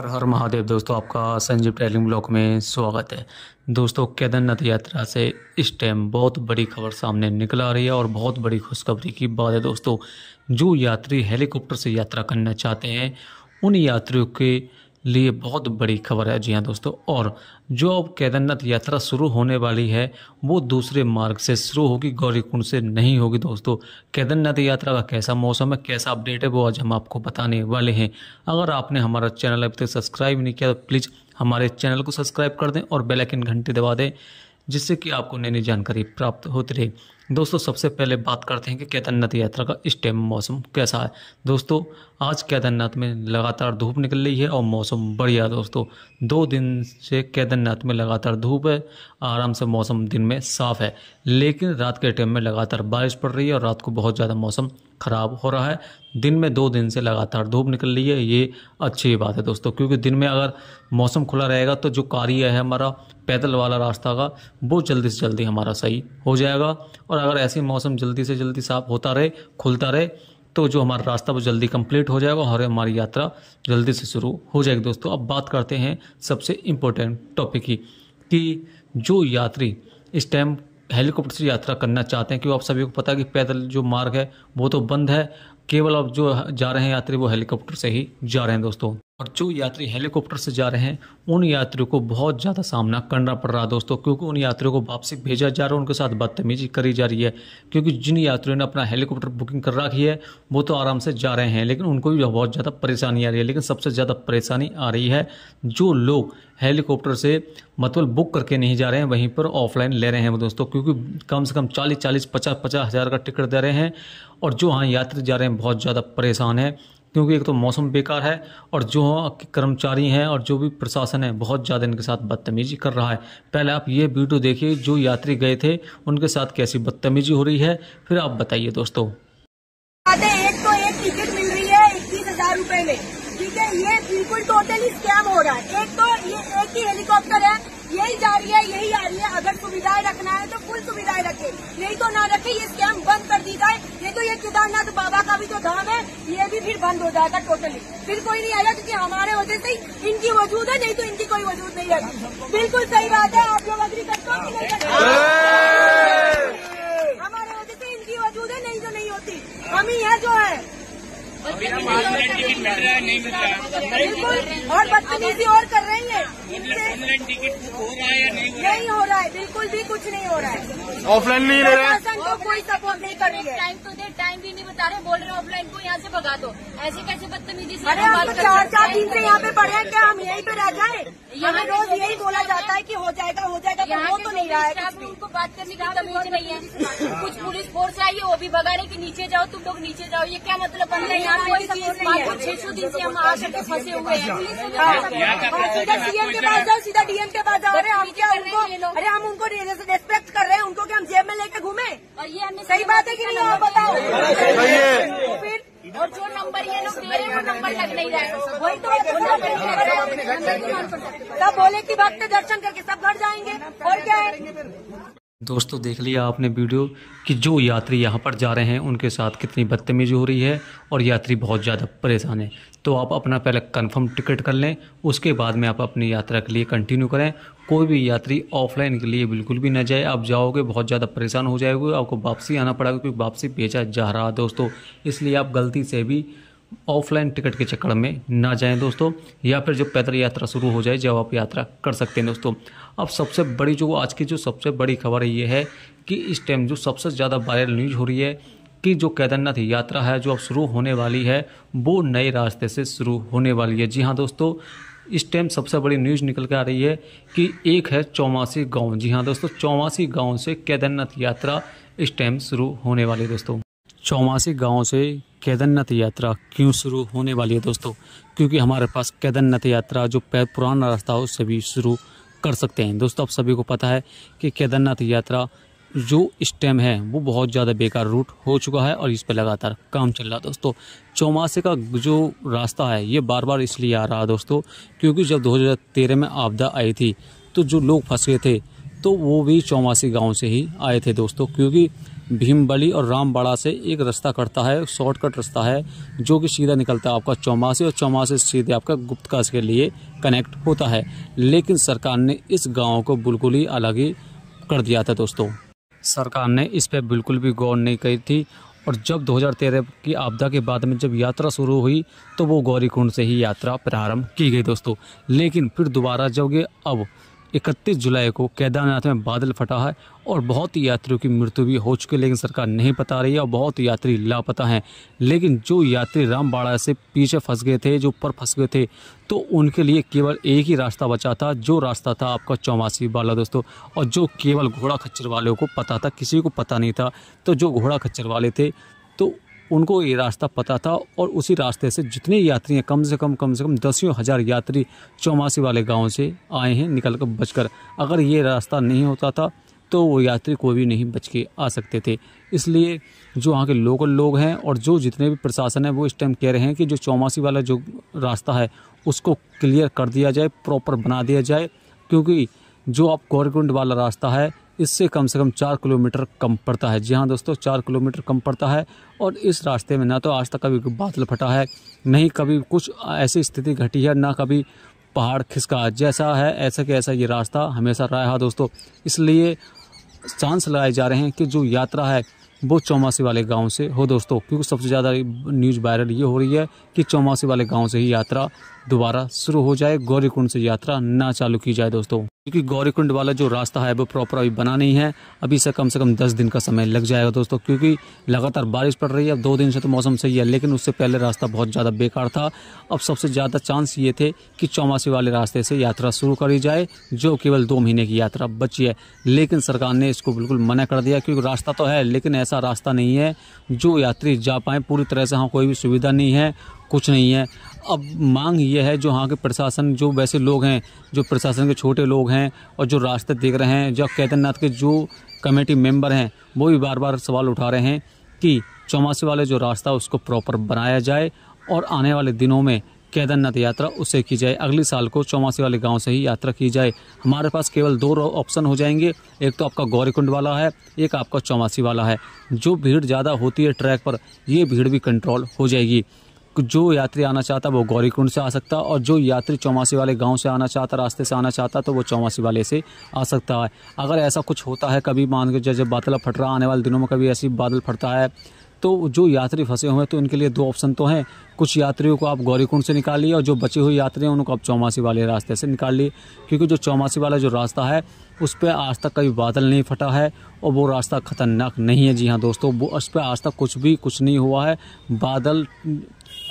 हर हर महादेव दोस्तों आपका Sanjeev trailing block में स्वागत है दोस्तों केदारनाथ यात्रा से इस टाइम बहुत बड़ी खबर सामने निकल आ रही है और बहुत बड़ी खुशखबरी की बात है दोस्तों जो यात्री हेलीकॉप्टर से यात्रा करना चाहते हैं उन यात्रियों के लिए बहुत बड़ी खबर है जी हाँ दोस्तों और जो अब केदारनाथ यात्रा शुरू होने वाली है वो दूसरे मार्ग से शुरू होगी गौरीकुंड से नहीं होगी दोस्तों केदारनाथ यात्रा का कैसा मौसम है कैसा अपडेट है वो आज हम आपको बताने वाले हैं अगर आपने हमारा चैनल अभी तक सब्सक्राइब नहीं किया तो प्लीज़ हमारे चैनल को सब्सक्राइब कर दें और बेलाइकिन घंटे दबा दें जिससे कि आपको नई नई जानकारी प्राप्त होती रहे दोस्तों सबसे पहले बात करते हैं कि केदारनाथ यात्रा का इस टाइम मौसम कैसा है दोस्तों आज केदारनाथ में लगातार धूप निकल रही है और मौसम बढ़िया दोस्तों दो दिन से केदारनाथ में लगातार धूप है आराम से मौसम दिन में साफ़ है लेकिन रात के टाइम में लगातार बारिश पड़ रही है और रात को बहुत ज़्यादा मौसम ख़राब हो रहा है दिन में दो दिन से लगातार धूप निकल रही है ये अच्छी बात है दोस्तों क्योंकि दिन में अगर मौसम खुला रहेगा तो जो कार्य है हमारा पैदल वाला रास्ता का वो जल्दी से जल्दी हमारा सही हो जाएगा और अगर ऐसे मौसम जल्दी से जल्दी साफ होता रहे खुलता रहे तो जो हमारा रास्ता वो जल्दी कंप्लीट हो जाएगा और हमारी यात्रा जल्दी से शुरू हो जाएगी दोस्तों अब बात करते हैं सबसे इम्पोर्टेंट टॉपिक की कि जो यात्री इस टाइम हेलीकॉप्टर से यात्रा करना चाहते हैं क्योंकि आप सभी को पता है कि पैदल जो मार्ग है वो तो बंद है केवल अब जो जा रहे हैं यात्री वो हेलीकॉप्टर से ही जा रहे हैं दोस्तों और जो यात्री हेलीकॉप्टर से जा रहे हैं उन यात्रियों को बहुत ज़्यादा सामना करना पड़ रहा है दोस्तों क्योंकि उन यात्रियों को वापसी भेजा जा रहा है उनके साथ बदतमीजी करी जा रही है क्योंकि जिन यात्रियों ने अपना हेलीकॉप्टर बुकिंग कर रखी है वो तो आराम से जा रहे हैं लेकिन उनको भी बहुत ज़्यादा परेशानी आ रही है लेकिन सबसे ज़्यादा परेशानी आ रही है जो लोग हेलीकॉप्टर से मतलब बुक करके नहीं जा रहे हैं वहीं पर ऑफलाइन ले रहे हैं वो दोस्तों क्योंकि कम से कम चालीस चालीस पचास पचास हज़ार का टिकट दे रहे हैं और जो हाँ यात्री जा रहे हैं बहुत ज़्यादा परेशान है क्योंकि एक तो मौसम बेकार है और जो कर्मचारी हैं और जो भी प्रशासन है बहुत ज़्यादा इनके साथ बदतमीजी कर रहा है पहले आप ये वीडियो देखिए जो यात्री गए थे उनके साथ कैसी बदतमीजी हो रही है फिर आप बताइए दोस्तों एक तो एक टिकट मिल रही है इक्कीस हजार रूपए में ठीक है ये बिल्कुल टोटली स्कैम हो रहा है एक तो ये एक ही हेलीकॉप्टर है यही जा रही है यही आ रही है अगर सुविधाएं रखना है तो फुल सुविधाएं रखे नहीं तो ना रखे ये स्कैम बंद कर दी जाए नहीं तो ये केदारनाथ बाबा का भी तो धाम है ही फिर बंद हो जाएगा टोटली फिर कोई नहीं आएगा क्योंकि हमारे वजह से ही इनकी वजूद है नहीं तो इनकी कोई वजूद नहीं है बिल्कुल सही बात है आप लोग अग्री करते हैं करते हमारे वजह से इनकी वजूद है नहीं तो नहीं होती हम ही है जो है बिल्कुल और बदतमीजी और कर रही है ऑनलाइन टिकट हो रहा है या नहीं हो रहा नहीं हो रहा है बिल्कुल भी कुछ नहीं हो रहा है ऑफलाइन नहीं ले रहा है को कोई सपोर्ट नहीं कर टाइम तो दे टाइम भी नहीं बता रहे बोल रहे ऑफलाइन को यहाँ से भगा दो ऐसे कैसे बदतमीजी अरे हम तो चार चार दिन से यहाँ पे पड़े क्या हम यहीं पे रह जाए यहाँ रोज यही तो बोला जाता है की हो जाएगा हो जाएगा यहाँ तो नहीं रहा है उनको बात करने की तमीज नहीं है कुछ पुलिस फोर्स आई वो भी भगा रहे की नीचे जाओ तुम लोग नीचे जाओ ये क्या मतलब बन रहा है यहाँ कोई छह सौ दिन से हम आ सके फंसे हुए हैं हाँ। पास जाओ सीधा डीएम के पास जा रहे हैं हम क्या उनको अरे हम उनको रेस्पेक्ट कर रहे हैं उनको क्या हम जेब में लेके घूमे और ये सही बात है कि नहीं आप बताओ तो और जो नंबर ये लोग दे रहे हैं वो नंबर लग नहीं तो रहा है वही तो सब बोले की भक्त दर्शन करके सब घर जाएंगे और क्या है दोस्तों देख लिया आपने वीडियो कि जो यात्री यहाँ पर जा रहे हैं उनके साथ कितनी बदतमीजी हो रही है और यात्री बहुत ज़्यादा परेशान है तो आप अपना पहले कंफर्म टिकट कर लें उसके बाद में आप अपनी यात्रा के लिए कंटिन्यू करें कोई भी यात्री ऑफलाइन के लिए बिल्कुल भी ना जाए आप जाओगे बहुत ज़्यादा परेशान हो जाएगा आपको वापसी आना पड़ेगा क्योंकि वापसी भेजा जा रहा दोस्तों इसलिए आप गलती से भी ऑफलाइन टिकट के चक्कर में ना जाएं दोस्तों या फिर जब पैदल यात्रा शुरू हो जाए जब आप यात्रा कर सकते हैं दोस्तों अब सबसे बड़ी जो आज की जो सबसे बड़ी खबर ये है कि इस टाइम जो सबसे ज़्यादा वायरल न्यूज हो रही है कि जो केदारनाथ यात्रा है जो अब शुरू होने वाली है वो नए रास्ते से शुरू होने वाली है जी हाँ दोस्तों इस टाइम सबसे बड़ी न्यूज़ निकल के आ रही है कि एक है चौमासी गांव जी हाँ दोस्तों चौमासी गांव से केदारनाथ यात्रा इस टाइम शुरू होने वाली है दोस्तों चौमासी गांव से केदारनाथ यात्रा क्यों शुरू होने वाली है दोस्तों क्योंकि हमारे पास केदारनाथ यात्रा जो पुराना रास्ता है उससे भी शुरू कर सकते हैं दोस्तों आप सभी को पता है कि केदारनाथ यात्रा जो स्टेम है वो बहुत ज़्यादा बेकार रूट हो चुका है और इस पर लगातार काम चल रहा है दोस्तों चौमासे का जो रास्ता है ये बार बार इसलिए आ रहा है दोस्तों क्योंकि जब 2013 में आपदा आई थी तो जो लोग फंस गए थे तो वो भी चौमासी गांव से ही आए थे दोस्तों क्योंकि भीमबली और रामबाड़ा से एक रास्ता कटता है शॉर्टकट रास्ता है जो कि सीधा निकलता है आपका चौमासे और चौमासे सीधे आपका गुप्तकाश के लिए कनेक्ट होता है लेकिन सरकार ने इस गाँव को बिल्कुल ही अलग ही कर दिया था दोस्तों सरकार ने इस पर बिल्कुल भी गौर नहीं की थी और जब 2013 की आपदा के बाद में जब यात्रा शुरू हुई तो वो गौरीकुंड से ही यात्रा प्रारंभ की गई दोस्तों लेकिन फिर दोबारा जब ये अब इकतीस जुलाई को केदारनाथ में बादल फटा है और बहुत ही यात्रियों की मृत्यु भी हो चुकी है लेकिन सरकार नहीं बता रही है और बहुत यात्री लापता हैं लेकिन जो यात्री रामबाड़ा से पीछे फंस गए थे जो ऊपर फंस गए थे तो उनके लिए केवल एक ही रास्ता बचा था जो रास्ता था आपका चौमासी वाला दोस्तों और जो केवल घोड़ा खच्चर वालों को पता था किसी को पता नहीं था तो जो घोड़ा खच्चर वाले थे तो उनको ये रास्ता पता था और उसी रास्ते से जितने यात्री हैं कम से कम कम से कम दसियों हज़ार यात्री चौमासी वाले गाँव से आए हैं निकल कर बचकर अगर ये रास्ता नहीं होता था तो वो यात्री कोई भी नहीं बच के आ सकते थे इसलिए जो वहाँ के लोकल लोग हैं और जो जितने भी प्रशासन हैं वो इस टाइम कह रहे हैं कि जो चौमासी वाला जो रास्ता है उसको क्लियर कर दिया जाए प्रॉपर बना दिया जाए क्योंकि जो आप गौरकुंड वाला रास्ता है इससे कम से कम चार किलोमीटर कम पड़ता है जी हाँ दोस्तों चार किलोमीटर कम पड़ता है और इस रास्ते में ना तो आज तक कभी बादल फटा है नहीं कभी कुछ ऐसी स्थिति घटी है ना कभी पहाड़ खिसका जैसा है ऐसा कि ऐसा ये रास्ता हमेशा रहा दोस्तों इसलिए चांस लगाए जा रहे हैं कि जो यात्रा है वो चौमासी वाले गांव से हो दोस्तों क्योंकि सबसे ज़्यादा न्यूज़ वायरल ये हो रही है कि चौमासी वाले गांव से ही यात्रा दोबारा शुरू हो जाए गौरीकुंड से यात्रा ना चालू की जाए दोस्तों क्योंकि गौरीकुंड वाला जो रास्ता है वो प्रॉपर अभी बना नहीं है अभी से कम से कम दस दिन का समय लग जाएगा दोस्तों क्योंकि लगातार बारिश पड़ रही है अब दो दिन से तो मौसम सही है लेकिन उससे पहले रास्ता बहुत ज़्यादा बेकार था अब सबसे ज़्यादा चांस ये थे कि चौमासी वाले रास्ते से यात्रा शुरू करी जाए जो केवल दो महीने की यात्रा बची है लेकिन सरकार ने इसको बिल्कुल मना कर दिया क्योंकि रास्ता तो है लेकिन ऐसा रास्ता नहीं है जो यात्री जा पाएँ पूरी तरह से हाँ कोई भी सुविधा नहीं है कुछ नहीं है अब मांग ये है जो यहाँ के प्रशासन जो वैसे लोग हैं जो प्रशासन के छोटे लोग हैं और जो रास्ते देख रहे हैं जो कैदारनाथ के जो कमेटी मेंबर हैं वो भी बार बार सवाल उठा रहे हैं कि चौमासी वाले जो रास्ता उसको प्रॉपर बनाया जाए और आने वाले दिनों में केदारनाथ यात्रा उससे की जाए अगले साल को चौमासी वाले गांव से ही यात्रा की जाए हमारे पास केवल दो ऑप्शन हो जाएंगे एक तो आपका गौरीकुंड वाला है एक आपका चौमासी वाला है जो भीड़ ज़्यादा होती है ट्रैक पर ये भीड़ भी कंट्रोल हो जाएगी जो यात्री आना चाहता वो गौरीकुंड से आ सकता और जो यात्री चौमासी वाले गाँव से आना चाहता रास्ते से आना चाहता तो वो चौमासी वाले से आ सकता है अगर ऐसा कुछ होता है कभी मान के जब बादल फट रहा आने वाले दिनों में कभी ऐसी बादल फटता है तो जो यात्री फंसे हुए हैं तो इनके लिए दो ऑप्शन तो हैं कुछ यात्रियों को आप गौरीकुंड से निकालिए और जो बचे हुए यात्री हैं उनको आप चौमासी वाले रास्ते से निकाल लिए क्योंकि जो चौमासी वाला जो रास्ता है उस पर आज तक कभी बादल नहीं फटा है और वो रास्ता ख़तरनाक नहीं है जी हाँ दोस्तों वो उस पर आज तक कुछ भी कुछ नहीं हुआ है बादल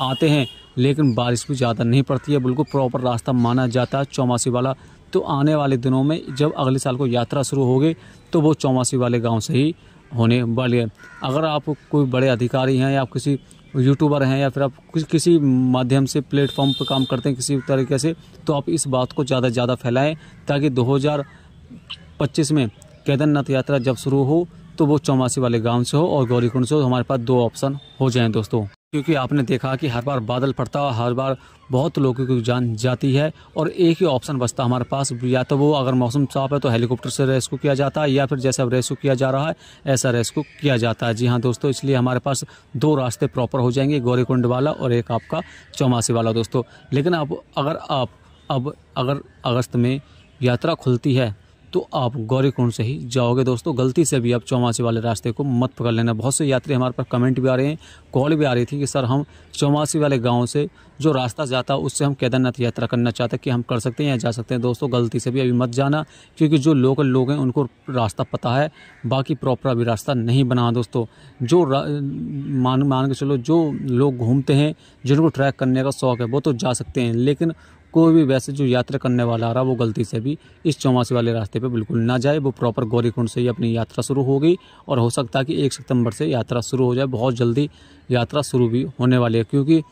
आते हैं लेकिन बारिश भी ज़्यादा नहीं पड़ती है बिल्कुल प्रॉपर रास्ता माना जाता है चौमासी वाला तो आने वाले दिनों में जब अगले साल को यात्रा शुरू होगी तो वो चौमासी वाले गांव से ही होने वाली है अगर आप कोई बड़े अधिकारी हैं या किसी यूट्यूबर हैं या फिर आप कुछ किसी माध्यम से प्लेटफॉर्म पर काम करते हैं किसी तरीके से तो आप इस बात को ज़्यादा से ज़्यादा फैलाएं ताकि 2025 में केदारनाथ यात्रा जब शुरू हो तो वो चौमासी वाले गांव से हो और गौरीकुंड से हो हमारे पास दो ऑप्शन हो जाएं दोस्तों क्योंकि आपने देखा कि हर बार बादल पड़ता है हर बार बहुत लोगों की जान जाती है और एक ही ऑप्शन बचता हमारे पास या तो वो अगर मौसम साफ है तो हेलीकॉप्टर से रेस्क्यू किया जाता है या फिर जैसा रेस्क्यू किया जा रहा है ऐसा रेस्क्यू किया जाता है जी हाँ दोस्तों इसलिए हमारे पास दो रास्ते प्रॉपर हो जाएंगे गौरीकुंड वाला और एक आपका चौमासी वाला दोस्तों लेकिन अब अगर आप अब अगर अगस्त में यात्रा खुलती है तो आप गौरीकुंड से ही जाओगे दोस्तों गलती से भी आप चौमासी वाले रास्ते को मत पकड़ लेना बहुत से यात्री हमारे पास कमेंट भी आ रहे हैं कॉल भी आ रही थी कि सर हम चौमासी वाले गाँव से जो रास्ता जाता है उससे हम केदारनाथ यात्रा करना चाहते हैं कि हम कर सकते हैं या जा सकते हैं दोस्तों गलती से भी अभी मत जाना क्योंकि जो लोकल लोग हैं उनको रास्ता पता है बाकी प्रॉपर अभी रास्ता नहीं बना दोस्तों जो मान मान के चलो जो लोग घूमते हैं जिनको ट्रैक करने का शौक है वो तो जा सकते हैं लेकिन कोई भी वैसे जो यात्रा करने वाला आ रहा वो गलती से भी इस चौमासी वाले रास्ते पर बिल्कुल ना जाए वो प्रॉपर गौरीकुंड से ही अपनी यात्रा शुरू होगी और हो सकता है कि एक सितंबर से यात्रा शुरू हो जाए बहुत जल्दी यात्रा शुरू भी होने वाली है क्योंकि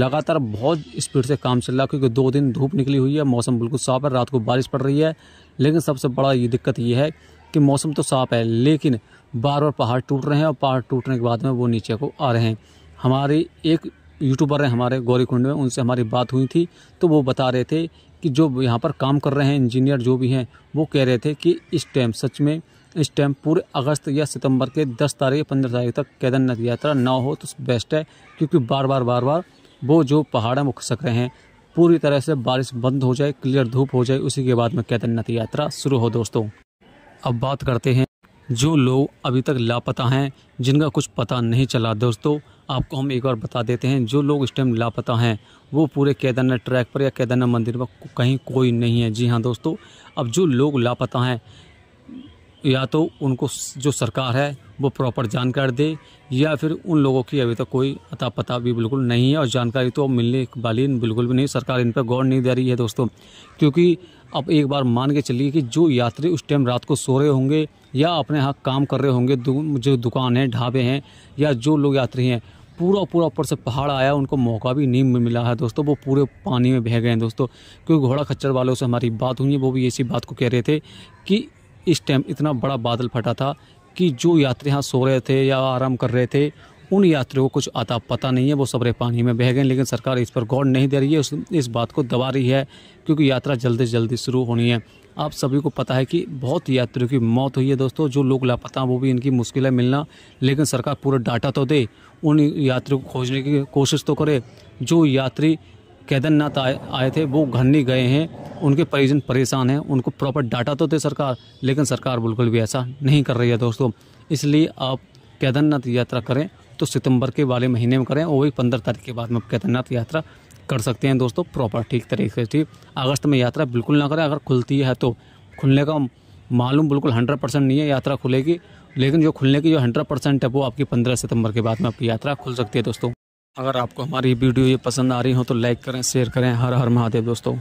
लगातार बहुत स्पीड से काम चल रहा है क्योंकि दो दिन धूप निकली हुई है मौसम बिल्कुल साफ है रात को बारिश पड़ रही है लेकिन सबसे बड़ा ये दिक्कत ये है कि मौसम तो साफ है लेकिन बार बार पहाड़ टूट रहे हैं और पहाड़ टूटने के बाद में वो नीचे को आ रहे हैं हमारी एक यूट्यूबर हैं हमारे गौरीकुंड में उनसे हमारी बात हुई थी तो वो बता रहे थे कि जो यहाँ पर काम कर रहे हैं इंजीनियर जो भी हैं वो कह रहे थे कि इस टाइम सच में इस टाइम पूरे अगस्त या सितंबर के 10 तारीख या पंद्रह तारीख तक केदारनाथ यात्रा ना हो तो बेस्ट है क्योंकि बार बार बार बार वो जो पहाड़ हैं वो खसक रहे हैं पूरी तरह से बारिश बंद हो जाए क्लियर धूप हो जाए उसी के बाद में केदारनाथ यात्रा शुरू हो दोस्तों अब बात करते हैं जो लोग अभी तक लापता हैं जिनका कुछ पता नहीं चला दोस्तों आपको हम एक बार बता देते हैं जो लोग इस टाइम लापता हैं वो पूरे केदारनाथ ट्रैक पर या केदारनाथ मंदिर पर कहीं कोई नहीं है जी हाँ दोस्तों अब जो लोग लापता हैं या तो उनको जो सरकार है वो प्रॉपर जानकारी दे या फिर उन लोगों की अभी तक तो कोई अता पता भी बिल्कुल नहीं है और जानकारी तो मिलने वाली बिल्कुल भी नहीं सरकार इन पर गौर नहीं दे रही है दोस्तों क्योंकि अब एक बार मान के चलिए कि जो यात्री उस टाइम रात को सो रहे होंगे या अपने यहाँ काम कर रहे होंगे जो दुकान है ढाबे हैं या जो लोग यात्री हैं पूरा पूरा ऊपर से पहाड़ आया उनको मौका भी नहीं मिला है दोस्तों वो पूरे पानी में बह गए हैं दोस्तों क्योंकि घोड़ा खच्चर वालों से हमारी बात हुई है वो भी इसी बात को कह रहे थे कि इस टाइम इतना बड़ा बादल फटा था कि जो यात्री यहाँ सो रहे थे या आराम कर रहे थे उन यात्रियों को कुछ आता पता नहीं है वो सबरे पानी में बह गए लेकिन सरकार इस पर गौर नहीं दे रही है उस इस बात को दबा रही है क्योंकि यात्रा जल्दी से जल्दी शुरू होनी है आप सभी को पता है कि बहुत यात्रियों की मौत हुई है दोस्तों जो लोग लापता हैं वो भी इनकी मुश्किल है मिलना लेकिन सरकार पूरा डाटा तो दे उन यात्रियों को खोजने की कोशिश तो करे जो यात्री केदारनाथ आए आए थे वो घर नहीं गए हैं उनके परिजन परेशान हैं उनको प्रॉपर डाटा तो दे सरकार लेकिन सरकार बिल्कुल भी ऐसा नहीं कर रही है दोस्तों इसलिए आप केदारनाथ यात्रा करें तो सितंबर के वाले महीने में करें और वही पंद्रह तारीख के बाद में आप केदारनाथ यात्रा कर सकते हैं दोस्तों प्रॉपर ठीक तरीके से ठीक अगस्त में यात्रा बिल्कुल ना करें अगर खुलती है तो खुलने का मालूम बिल्कुल हंड्रेड परसेंट नहीं है यात्रा खुलेगी लेकिन जो खुलने की जो हंड्रेड परसेंट है वो आपकी पंद्रह सितंबर के बाद में आपकी यात्रा खुल सकती है दोस्तों अगर आपको हमारी वीडियो ये पसंद आ रही हो तो लाइक करें शेयर करें हर हर महादेव दोस्तों